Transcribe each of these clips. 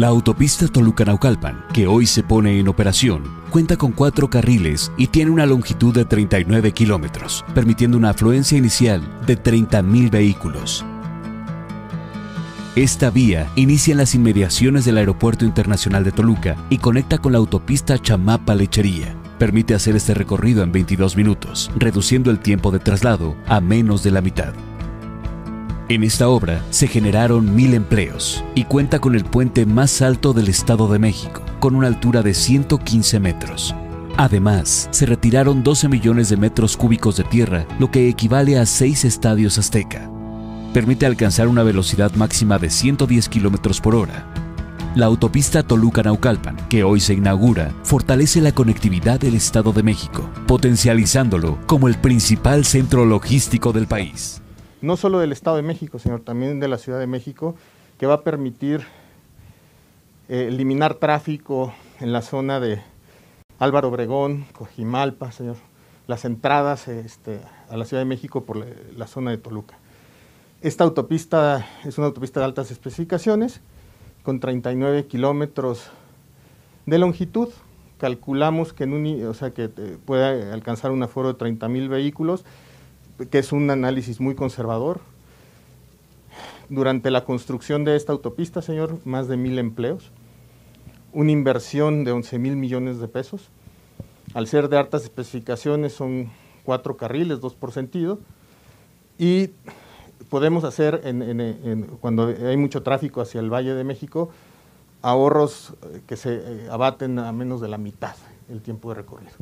La autopista Toluca-Naucalpan, que hoy se pone en operación, cuenta con cuatro carriles y tiene una longitud de 39 kilómetros, permitiendo una afluencia inicial de 30.000 vehículos. Esta vía inicia en las inmediaciones del Aeropuerto Internacional de Toluca y conecta con la autopista Chamapa-Lechería. Permite hacer este recorrido en 22 minutos, reduciendo el tiempo de traslado a menos de la mitad. En esta obra se generaron mil empleos y cuenta con el puente más alto del Estado de México, con una altura de 115 metros. Además, se retiraron 12 millones de metros cúbicos de tierra, lo que equivale a seis estadios azteca. Permite alcanzar una velocidad máxima de 110 kilómetros por hora. La autopista Toluca-Naucalpan, que hoy se inaugura, fortalece la conectividad del Estado de México, potencializándolo como el principal centro logístico del país no solo del Estado de México, sino también de la Ciudad de México, que va a permitir eh, eliminar tráfico en la zona de Álvaro Obregón, Cojimalpa, señor, las entradas este, a la Ciudad de México por la, zona de Toluca. Esta autopista es una autopista de altas especificaciones, con 39 kilómetros de longitud. Calculamos que, en que puede alcanzar un aforo de 30.000 vehículos que es un análisis muy conservador. Durante la construcción de esta autopista, señor, más de mil empleos, una inversión de 11 mil millones de pesos. Al ser de altas especificaciones, son cuatro carriles, dos por sentido, y podemos hacer, cuando hay mucho tráfico hacia el Valle de México, ahorros que se eh, abaten a menos de la mitad el tiempo de recorrido.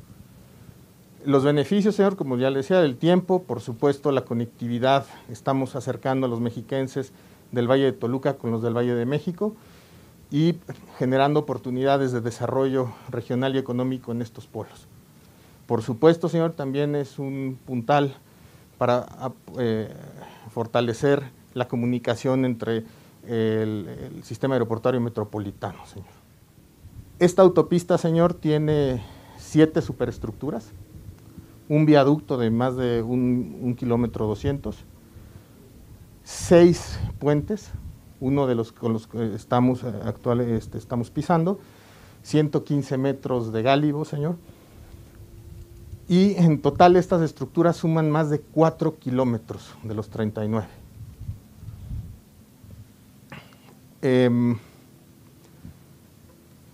Los beneficios, señor, como ya le decía, del tiempo, por supuesto, la conectividad. Estamos acercando a los mexiquenses del Valle de Toluca con los del Valle de México y generando oportunidades de desarrollo regional y económico en estos polos. Por supuesto, señor, también es un puntal para ah, eh, fortalecer la comunicación entre el, el, sistema aeroportuario metropolitano, señor. Esta autopista, señor, tiene siete superestructuras un viaducto de más de un, kilómetro 200, seis puentes, uno de los con los que estamos, eh, actual, este, estamos pisando, 115 metros de gálibo, señor, y en total estas estructuras suman más de 4 kilómetros de los 39. Eh, em,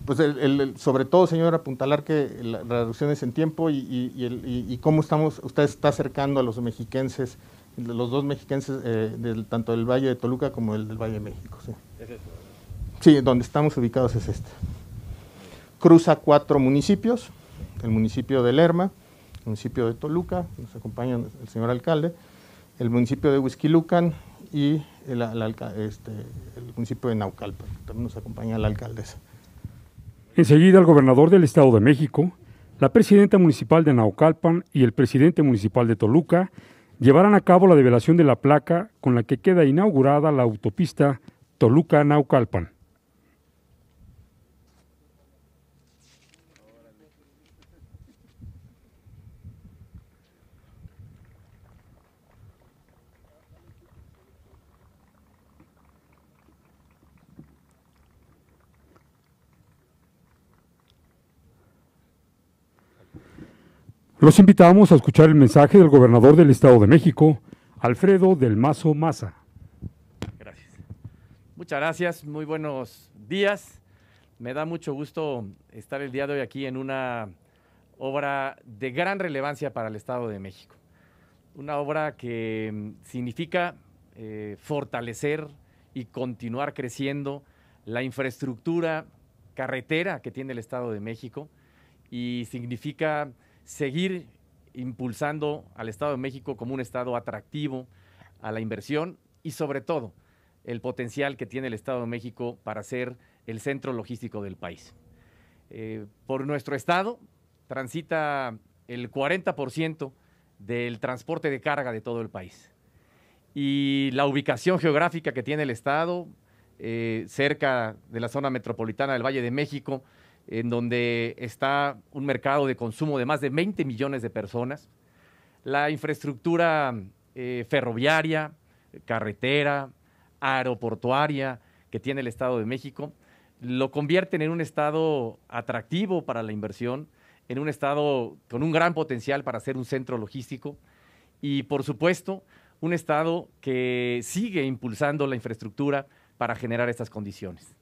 pues el, sobre todo, señor, apuntalar que la reducción es en tiempo y, cómo estamos, usted está acercando a los mexiquenses, los dos mexiquenses, eh, del, tanto del Valle de Toluca como el del Valle de México. Sí, este. sí donde estamos ubicados es este. Cruza cuatro municipios, el municipio de Lerma, el municipio de Toluca, nos acompaña el señor alcalde, el municipio de Huizquilucan y el, el este, municipio de Naucalpa, también nos acompaña la alcaldesa. Enseguida el gobernador del Estado de México, la presidenta municipal de Naucalpan y el presidente municipal de Toluca llevarán a cabo la develación de la placa con la que queda inaugurada la autopista Toluca-Naucalpan. Los invitamos a escuchar el mensaje del gobernador del Estado de México, Alfredo del Mazo Maza. Gracias. Muchas gracias, muy buenos días. Me da mucho gusto estar el día de hoy aquí en una obra de gran relevancia para el Estado de México. Una obra que mm, significa eh, fortalecer y continuar creciendo la infraestructura carretera que tiene el Estado de México y significa seguir impulsando al Estado de México como un Estado atractivo a la inversión y sobre todo el potencial que tiene el Estado de México para ser el centro logístico del país. Eh, por nuestro Estado transita el 40% del transporte de carga de todo el país. Y la ubicación geográfica que tiene el Estado, eh, cerca de la zona metropolitana del Valle de México, en donde está un mercado de consumo de más de 20 millones de personas, la infraestructura eh, ferroviaria, carretera, aeroportuaria que tiene el Estado de México, lo convierten en un estado atractivo para la inversión, en un estado con un gran potencial para ser un centro logístico y, por supuesto, un estado que sigue impulsando la infraestructura para generar estas condiciones.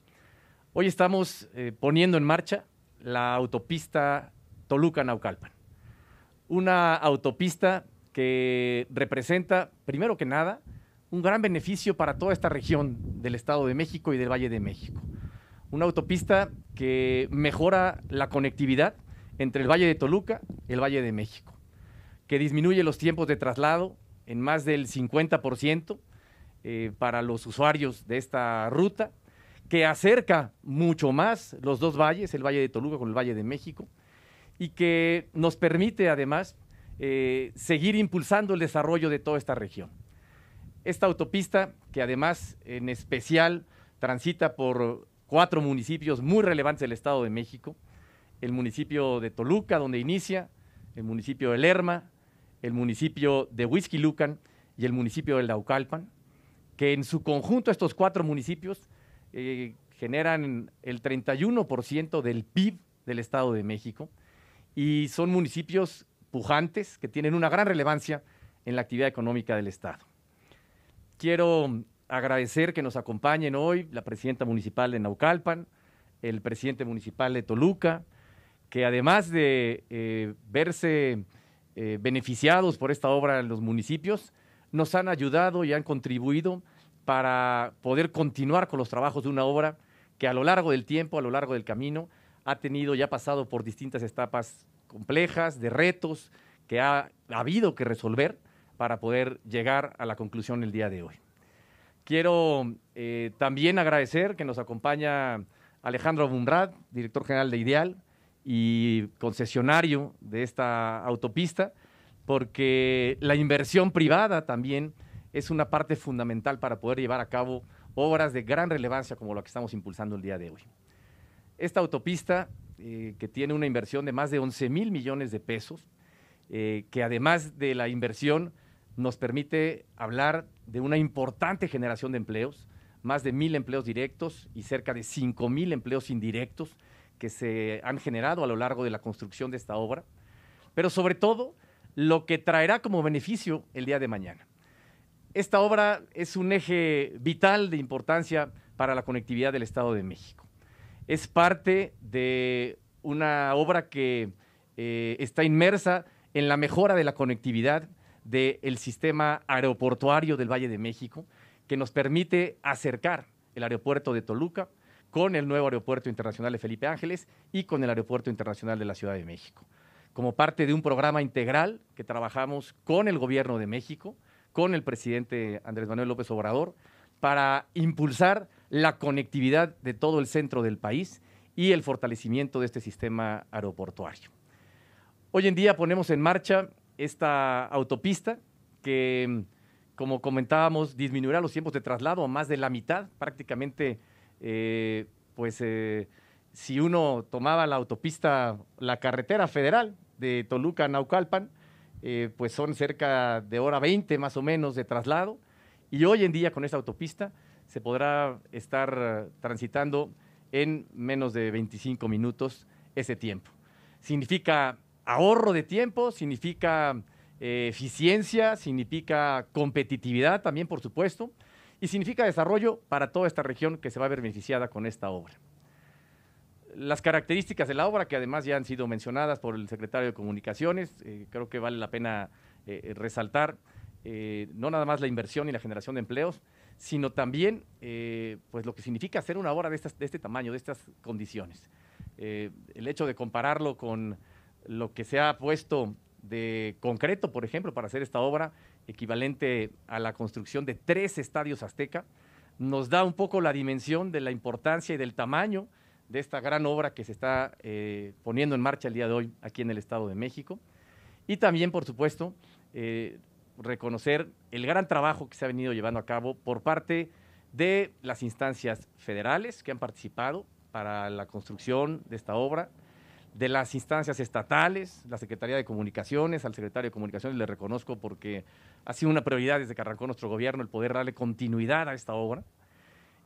Hoy estamos eh, poniendo en marcha la autopista Toluca-Naucalpan. Una autopista que representa, primero que nada, un gran beneficio para toda esta región del Estado de México y del Valle de México. Una autopista que mejora la conectividad entre el Valle de Toluca y el Valle de México, que disminuye los tiempos de traslado en más del 50% eh, para los usuarios de esta ruta que acerca mucho más los dos valles, el Valle de Toluca con el Valle de México, y que nos permite además eh, seguir impulsando el desarrollo de toda esta región. Esta autopista, que además en especial transita por cuatro municipios muy relevantes del Estado de México, el municipio de Toluca, donde inicia, el municipio de Lerma, el municipio de Huizquilucan y el municipio de Laucalpan, que en su conjunto estos cuatro municipios eh, generan el 31% del PIB del Estado de México y son municipios pujantes que tienen una gran relevancia en la actividad económica del Estado. Quiero agradecer que nos acompañen hoy la presidenta municipal de Naucalpan, el presidente municipal de Toluca, que además de eh, verse eh, beneficiados por esta obra en los municipios, nos han ayudado y han contribuido para poder continuar con los trabajos de una obra que a lo largo del tiempo, a lo largo del camino, ha tenido ya pasado por distintas etapas complejas, de retos que ha, habido que resolver para poder llegar a la conclusión el día de hoy. Quiero eh, también agradecer que nos acompaña Alejandro Bumrad, director general de Ideal y concesionario de esta autopista, porque la inversión privada también es una parte fundamental para poder llevar a cabo obras de gran relevancia como la que estamos impulsando el día de hoy. Esta autopista, eh, que tiene una inversión de más de 11 mil millones de pesos, eh, que además de la inversión nos permite hablar de una importante generación de empleos, más de mil empleos directos y cerca de cinco mil empleos indirectos que se han generado a lo largo de la construcción de esta obra, pero sobre todo lo que traerá como beneficio el día de mañana. Esta obra es un eje vital de importancia para la conectividad del Estado de México. Es parte de una obra que eh, está inmersa en la mejora de la conectividad del sistema aeroportuario del Valle de México, que nos permite acercar el aeropuerto de Toluca con el nuevo aeropuerto internacional de Felipe Ángeles y con el aeropuerto internacional de la Ciudad de México, como parte de un programa integral que trabajamos con el gobierno de México, con el presidente Andrés Manuel López Obrador para impulsar la conectividad de todo el centro del país y el fortalecimiento de este sistema aeroportuario. Hoy en día ponemos en marcha esta autopista que, como comentábamos, disminuirá los tiempos de traslado a más de la mitad, prácticamente, eh, pues eh, si uno tomaba la autopista, la carretera federal de Toluca a Naucalpan, eh, pues son cerca de hora 20 más o menos de traslado. Y hoy en día con esta autopista se podrá estar transitando en menos de 25 minutos ese tiempo. Significa ahorro de tiempo, significa eh, eficiencia, significa competitividad también, por supuesto, y significa desarrollo para toda esta región que se va a ver beneficiada con esta obra las características de la obra, que además ya han sido mencionadas por el secretario de Comunicaciones, eh, creo que vale la pena eh, eh, resaltar no nada más la inversión y la generación de empleos, sino también pues lo que significa hacer una obra de este tamaño, de estas condiciones. el hecho de compararlo con lo que se ha puesto de concreto, por ejemplo, para hacer esta obra, equivalente a la construcción de tres estadios azteca, nos da un poco la dimensión de la importancia y del tamaño de esta gran obra que se está eh, poniendo en marcha el día de hoy aquí en el Estado de México. Y también, por supuesto, eh, reconocer el gran trabajo que se ha venido llevando a cabo por parte de las instancias federales que han participado para la construcción de esta obra, de las instancias estatales, la Secretaría de Comunicaciones, al secretario de Comunicaciones le reconozco porque ha sido una prioridad desde que arrancó nuestro gobierno el poder darle continuidad a esta obra.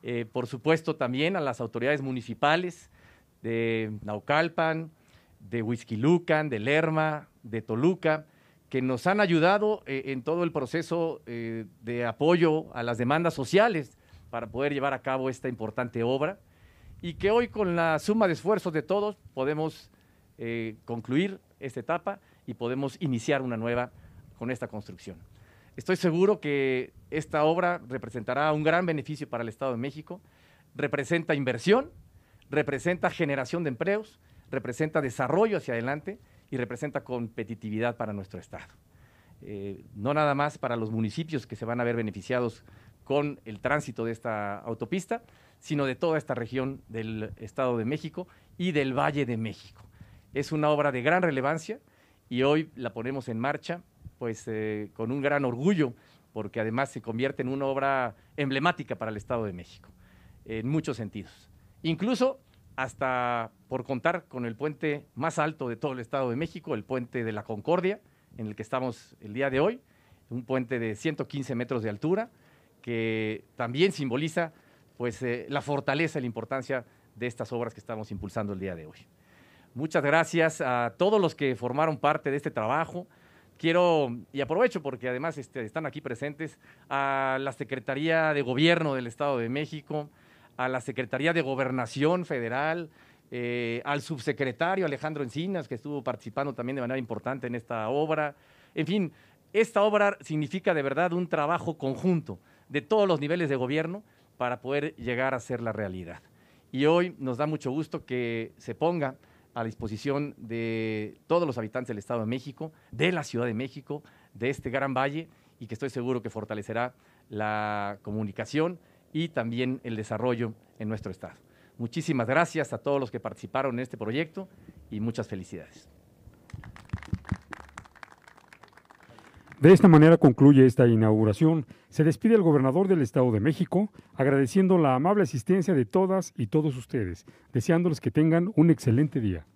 Eh, por supuesto también a las autoridades municipales de Naucalpan, de Huizquilucan, de Lerma, de Toluca, que nos han ayudado eh, en todo el proceso eh, de apoyo a las demandas sociales para poder llevar a cabo esta importante obra y que hoy con la suma de esfuerzos de todos podemos concluir esta etapa y podemos iniciar una nueva con esta construcción. Estoy seguro que esta obra representará un gran beneficio para el Estado de México, representa inversión, representa generación de empleos, representa desarrollo hacia adelante y representa competitividad para nuestro Estado. Eh, no nada más para los municipios que se van a ver beneficiados con el tránsito de esta autopista, sino de toda esta región del Estado de México y del Valle de México. Es una obra de gran relevancia y hoy la ponemos en marcha pues eh, con un gran orgullo, porque además se convierte en una obra emblemática para el Estado de México, en muchos sentidos. Incluso hasta por contar con el puente más alto de todo el Estado de México, el puente de la Concordia, en el que estamos el día de hoy, un puente de 115 metros de altura, que también simboliza pues, eh, la fortaleza y la importancia de estas obras que estamos impulsando el día de hoy. Muchas gracias a todos los que formaron parte de este trabajo, Quiero, y aprovecho porque además este, están aquí presentes, a la Secretaría de Gobierno del Estado de México, a la Secretaría de Gobernación Federal, eh, al subsecretario Alejandro Encinas, que estuvo participando también de manera importante en esta obra. En fin, esta obra significa de verdad un trabajo conjunto de todos los niveles de gobierno para poder llegar a ser la realidad. Y hoy nos da mucho gusto que se ponga a disposición de todos los habitantes del Estado de México, de la Ciudad de México, de este gran valle y que estoy seguro que fortalecerá la comunicación y también el desarrollo en nuestro Estado. Muchísimas gracias a todos los que participaron en este proyecto y muchas felicidades. De esta manera concluye esta inauguración. Se despide el gobernador del Estado de México, agradeciendo la amable asistencia de todas y todos ustedes, deseándoles que tengan un excelente día.